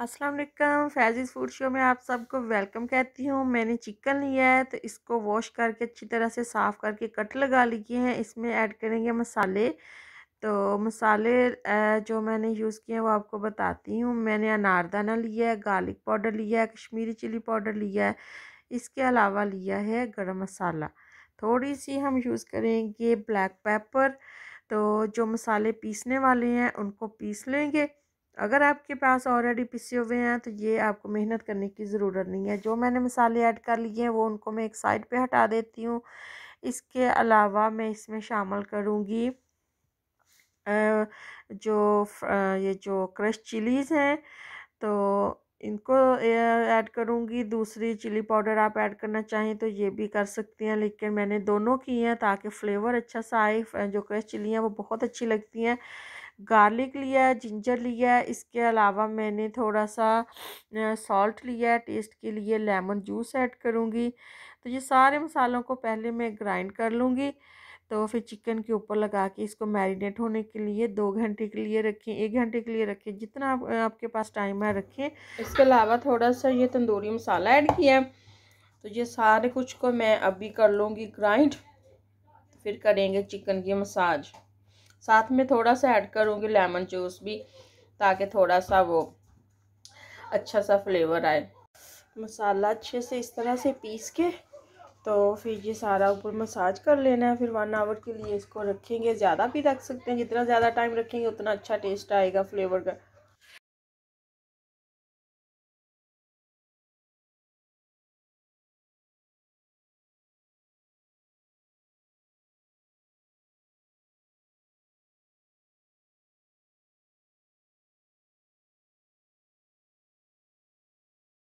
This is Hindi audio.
अस्सलाम वालेकुम फैजीज़ फूड शो में आप सबको वेलकम कहती हूँ मैंने चिकन लिया है तो इसको वॉश करके अच्छी तरह से साफ़ करके कट लगा लिए हैं इसमें ऐड करेंगे मसाले तो मसाले जो मैंने यूज़ किए हैं वो आपको बताती हूँ मैंने अनारदाना लिया है गार्लिक पाउडर लिया है कश्मीरी चिली पाउडर लिया है इसके अलावा लिया है गर्म मसाला थोड़ी सी हम यूज़ करेंगे ब्लैक पेपर तो जो मसाले पीसने वाले हैं उनको पीस लेंगे अगर आपके पास ऑलरेडी पिसे हुए हैं तो ये आपको मेहनत करने की ज़रूरत नहीं है जो मैंने मसाले ऐड कर लिए हैं वो उनको मैं एक साइड पे हटा देती हूँ इसके अलावा मैं इसमें शामिल करूँगी जो ये जो क्रश चिलीज़ हैं तो इनको ऐड करूँगी दूसरी चिली पाउडर आप ऐड करना चाहें तो ये भी कर सकती हैं लेकिन मैंने दोनों की हैं ताकि फ़्लेवर अच्छा सा आए जो क्रश चिली हैं वो बहुत अच्छी लगती हैं गार्लिक लिया है जिंजर लिया है इसके अलावा मैंने थोड़ा सा सॉल्ट लिया है टेस्ट के लिए लेमन जूस ऐड करूँगी तो ये सारे मसालों को पहले मैं ग्राइंड कर लूँगी तो फिर चिकन के ऊपर लगा के इसको मैरिनेट होने के लिए दो घंटे के लिए रखें एक घंटे के लिए रखें जितना आप, आपके पास टाइम है रखें इसके अलावा थोड़ा सा ये तंदूरी मसाला ऐड किया तो ये सारे कुछ को मैं अभी कर लूँगी ग्राइंड फिर करेंगे चिकन की मसाज साथ में थोड़ा सा ऐड करूँगी लेमन जूस भी ताकि थोड़ा सा वो अच्छा सा फ्लेवर आए मसाला अच्छे से इस तरह से पीस के तो फिर ये सारा ऊपर मसाज कर लेना है फिर वन आवर के लिए इसको रखेंगे ज़्यादा भी रख सकते हैं जितना ज़्यादा टाइम रखेंगे उतना अच्छा टेस्ट आएगा फ्लेवर का